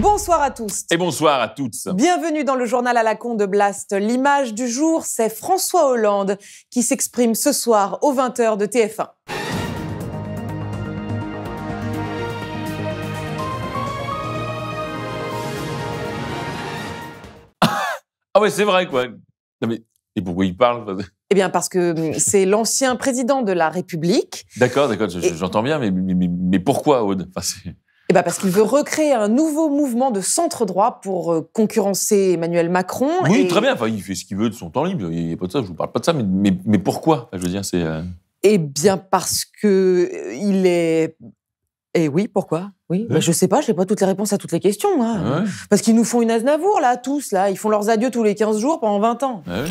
Bonsoir à tous. Et bonsoir à toutes. Bienvenue dans le journal à la con de Blast. L'image du jour, c'est François Hollande qui s'exprime ce soir aux 20h de TF1. Ah ouais, c'est vrai quoi. Non mais et pourquoi il parle Eh bien, parce que hum, c'est l'ancien président de la République. D'accord, d'accord, j'entends bien, mais, mais, pourquoi, Aude eh ben, parce qu'il veut recréer un nouveau mouvement de centre droit pour euh, concurrencer Emmanuel Macron. Oui, très bien. Enfin, il fait ce qu'il veut de son temps libre. Il n'y a pas de ça. Je vous parle pas de ça. Mais, mais, pourquoi Je veux dire, c'est. Euh, eh bien, parce que euh, il est. Et eh oui, pourquoi Oui, ouais. Hein? Bah, je sais pas. J'ai pas toutes les réponses à toutes les questions, moi. Ah parce qu'ils nous font une Aznavour là, tous là. Ils font leurs adieux tous les 15 jours pendant 20 ans. Ah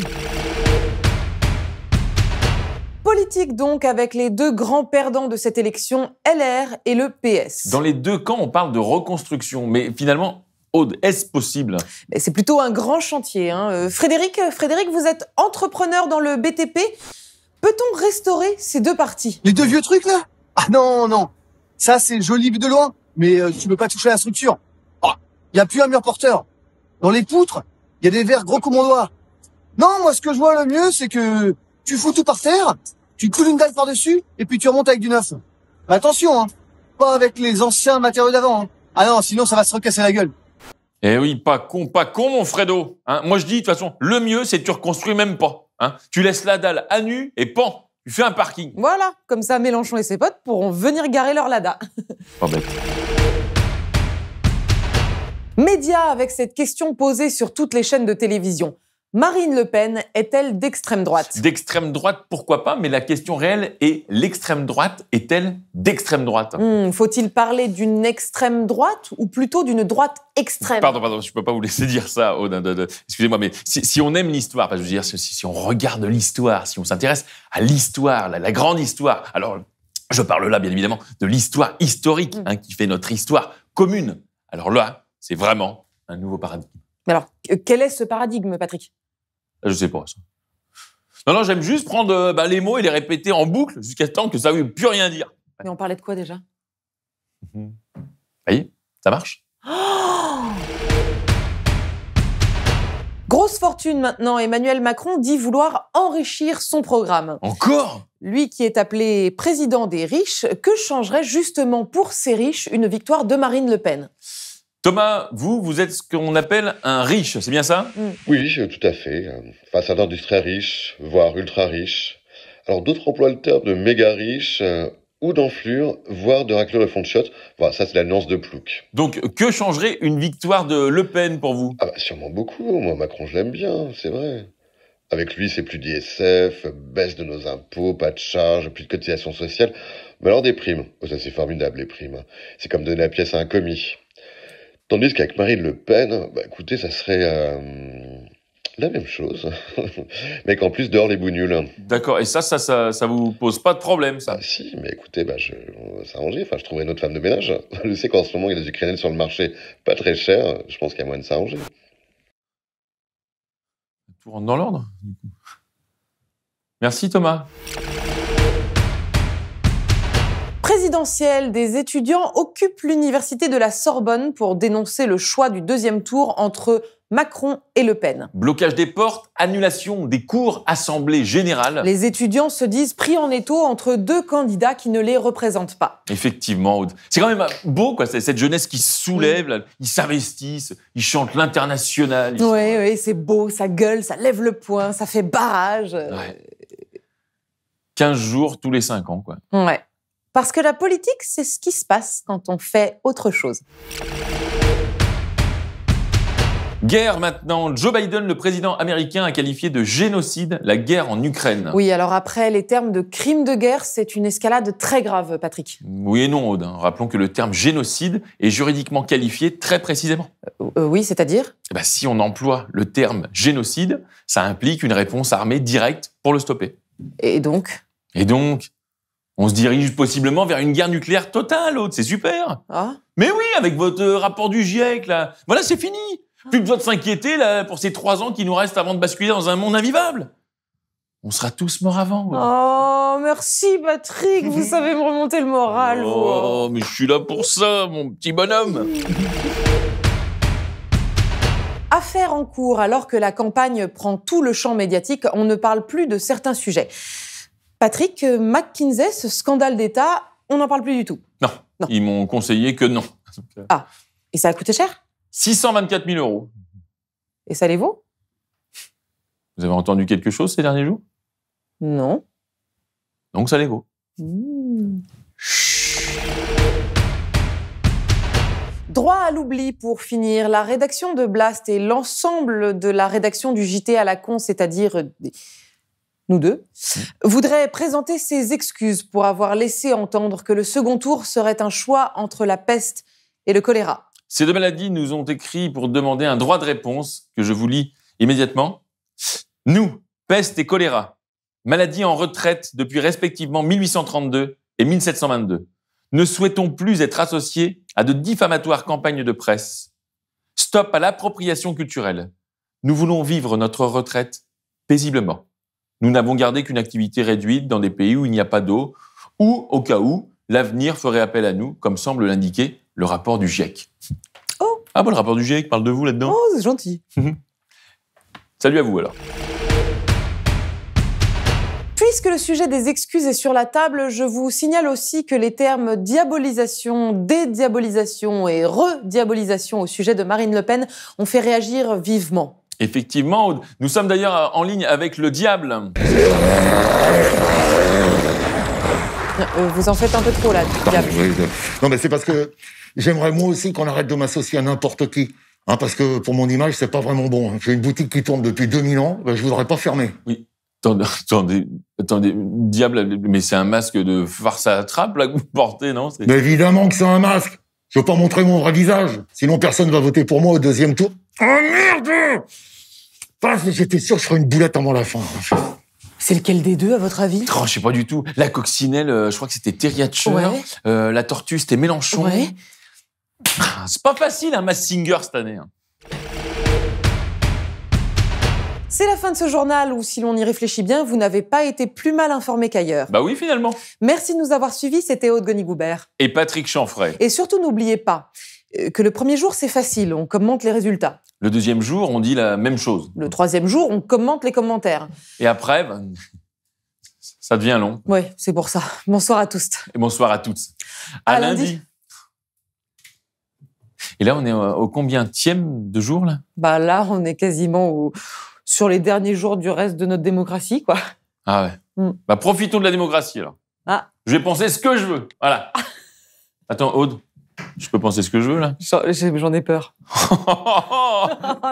politique donc avec les deux grands perdants de cette élection, LR et le PS. Dans les deux camps, on parle de reconstruction, mais finalement, Aude, est-ce possible C'est plutôt un grand chantier. Hein. Euh, Frédéric, euh, Frédéric, vous êtes entrepreneur dans le BTP. Peut-on restaurer ces deux parties Les deux vieux trucs là Ah non, non. Ça, c'est joli de loin, mais euh, tu peux pas toucher à la structure. Il ah, y n'y a plus un mur porteur. Dans les poutres, il y a des verres gros comme on doit. Non, moi, ce que je vois le mieux, c'est que tu fous tout par terre, tu coules une dalle par-dessus et puis tu remontes avec du neuf. Mais bah, attention, hein, pas avec les anciens matériaux d'avant. Hein. Ah non, sinon ça va se recasser la gueule. Eh oui, pas con, pas con, mon Fredo. Hein. moi je dis, de toute façon, le mieux c'est que tu reconstruis même pas. Hein. Tu laisses la dalle à nu et pan. Tu fais un parking. Voilà, comme ça Mélenchon et ses potes pourront venir garer leur Lada. Oh, Média avec cette question posée sur toutes les chaînes de télévision. Marine Le Pen est-elle d'extrême droite D'extrême droite, pourquoi pas, mais la question réelle est l'extrême droite est-elle d'extrême droite hmm, Faut-il parler d'une extrême droite ou plutôt d'une droite extrême Pardon, pardon, je ne peux pas vous laisser dire ça, excusez-moi, mais si, on aime l'histoire, je veux dire, si, on regarde l'histoire, si on s'intéresse à l'histoire, la, la grande histoire, alors je parle là, bien évidemment, de l'histoire historique hmm. hein, qui fait notre histoire commune. Alors là, c'est vraiment un nouveau paradigme. alors, quel est ce paradigme, Patrick je sais pas. Non, non, j'aime juste prendre euh, bah, les mots et les répéter en boucle jusqu'à temps que ça ne veut plus rien dire. Mais on parlait de quoi déjà Vous bah, voyez, ça marche. Oh Grosse fortune maintenant, Emmanuel Macron dit vouloir enrichir son programme. Encore Lui qui est appelé président des riches, que changerait justement pour ces riches une victoire de Marine Le Pen Thomas, vous, vous êtes ce qu'on appelle un riche, c'est bien ça mm. Oui, tout à fait. Face à du très riche, voire ultra riche. Alors d'autres emploient le terme de méga riche euh, ou d'enflure, voire de raclure le fond de shot. Voilà, ça c'est la nuance de Plouc. Donc que changerait une victoire de Le Pen pour vous Ah bah sûrement beaucoup. Moi Macron je l'aime bien, c'est vrai. Avec lui, c'est plus d'ISF, baisse de nos impôts, pas de charges, plus de cotisations sociales. Mais alors des primes. Oh, ça c'est formidable les primes. C'est comme donner la pièce à un commis. Tandis qu'avec Marine Le Pen, bah, écoutez, ça serait euh, la même chose, mais qu'en plus dehors les bougnoules. D'accord, et ça, ça, ça, vous pose pas de problème, ça ah, Si, mais écoutez, bah, je, on va s'arranger. Enfin, je trouverai une autre femme de ménage. Je sais qu'en ce moment, il y a des Ukrainiennes sur le marché pas très cher Je pense qu'il y a moyen de s'arranger. Tout rentre dans l'ordre, du coup. Merci Thomas présidentielle des étudiants occupe l'université de la Sorbonne pour dénoncer le choix du deuxième tour entre Macron et Le Pen. Blocage des portes, annulation des cours, assemblée générale. Les étudiants se disent pris en étau entre deux candidats qui ne les représentent pas. Effectivement, C'est quand même beau, quoi, cette jeunesse qui se soulève, ils s'investissent, ils chantent l'international. Oui, ouais, c'est beau, ça gueule, ça lève le poing, ça fait barrage. 15 jours tous les 5 ans, quoi. Ouais. Parce que la politique, c'est ce qui se passe quand on fait autre chose. Guerre maintenant. Joe Biden, le président américain, a qualifié de génocide la guerre en Ukraine. Oui, alors après les termes de crime de guerre, c'est une escalade très grave, Patrick. Oui et non, Audin. Hein. Rappelons que le terme génocide est juridiquement qualifié très précisément. Euh, euh, oui, c'est-à-dire eh ben, Si on emploie le terme génocide, ça implique une réponse armée directe pour le stopper. Et donc et donc, on se dirige possiblement vers une guerre nucléaire totale, l'autre, c'est super. Ah. Mais oui, avec votre euh, rapport du GIEC, là. Voilà, c'est fini. Ah. Plus besoin de s'inquiéter là, pour ces trois ans qui nous restent avant de basculer dans un monde invivable. On sera tous morts avant. Oh, merci Patrick, vous savez me remonter le moral. Oh, mais je suis là pour ça, mon petit bonhomme. Affaire en cours, alors que la campagne prend tout le champ médiatique, on ne parle plus de certains sujets. Patrick, euh, McKinsey, ce scandale d'État, on n'en parle plus du tout. Non. non. Ils m'ont conseillé que non. Ah, et ça a coûté cher 624 000 euros. Et ça les vaut Vous avez entendu quelque chose ces derniers jours Non. Donc ça les vaut. Mmh. Droit à l'oubli pour finir, la rédaction de Blast et l'ensemble de la rédaction du JT à la con, c'est-à-dire nous deux, voudrait présenter ses excuses pour avoir laissé entendre que le second tour serait un choix entre la peste et le choléra. Ces deux maladies nous ont écrit pour demander un droit de réponse que je vous lis immédiatement. Nous, peste et choléra, maladies en retraite depuis respectivement 1832 et 1722, ne souhaitons plus être associés à de diffamatoires campagnes de presse. Stop à l'appropriation culturelle. Nous voulons vivre notre retraite paisiblement. Nous n'avons gardé qu'une activité réduite dans des pays où il n'y a pas d'eau, ou au cas où l'avenir ferait appel à nous, comme semble l'indiquer le rapport du GIEC. Oh Ah bon, le rapport du GIEC parle de vous là-dedans Oh, c'est gentil. Mhm. Salut à vous alors. Puisque le sujet des excuses est sur la table, je vous signale aussi que les termes diabolisation, dédiabolisation et rediabolisation au sujet de Marine Le Pen ont fait réagir vivement. Effectivement, Nous sommes d'ailleurs euh, en ligne avec le diable. Euh, euh, vous en faites un peu trop là, diable. Ah, non, mais c'est parce que j'aimerais moi aussi qu'on arrête de m'associer à n'importe qui. Hein, parce que pour mon image, c'est pas vraiment bon. J'ai une boutique qui tourne depuis 2000 ans, ben, je voudrais pas fermer. Oui. Attendez, attendez, diable, mais c'est un masque de farce à trappe là que vous portez, non mais Évidemment que c'est un masque. Je veux pas montrer mon vrai visage, sinon personne va voter pour moi au deuxième tour. Oh merde J'étais sûr que je ferais une boulette avant la fin. C'est lequel des deux, à votre avis oh, Je sais pas du tout. La coccinelle, euh, je crois que c'était Terry euh, la tortue, c'était Mélenchon. Ouais. Ah, c'est pas facile, un hein, Mass Singer, cette année. Hein. C'est la fin de ce journal où, si l'on y réfléchit bien, vous n'avez pas été plus mal informé qu'ailleurs. Bah oui, finalement. Merci de nous avoir suivis. C'était Aude Goubert Et Patrick Chanfray. Et surtout, n'oubliez pas, euh, que le premier jour, c'est facile, on commente les résultats. Le deuxième jour, on dit la même chose. Le troisième jour, on commente les commentaires. Et après, ben, ça devient long. Oui, c'est pour ça. Bonsoir à tous. Et bonsoir à toutes. À, lundi. Et là, on est au combien de jour là Bah là, on est quasiment sur les derniers jours du reste de notre démocratie, quoi. Ah ouais. Hmm. Bah profitons de la démocratie alors. Ah. Je vais penser ce que je veux. Voilà. Ah. Attends, Aude. Je peux penser ce que je veux, là J'en ai peur. oh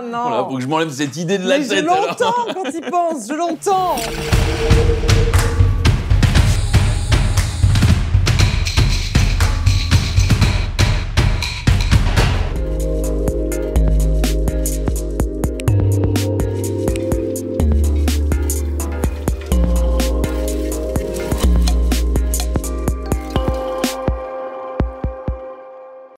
non Il faut que je m'enlève cette idée de la Mais tête. Je l'entends quand il pense, je l'entends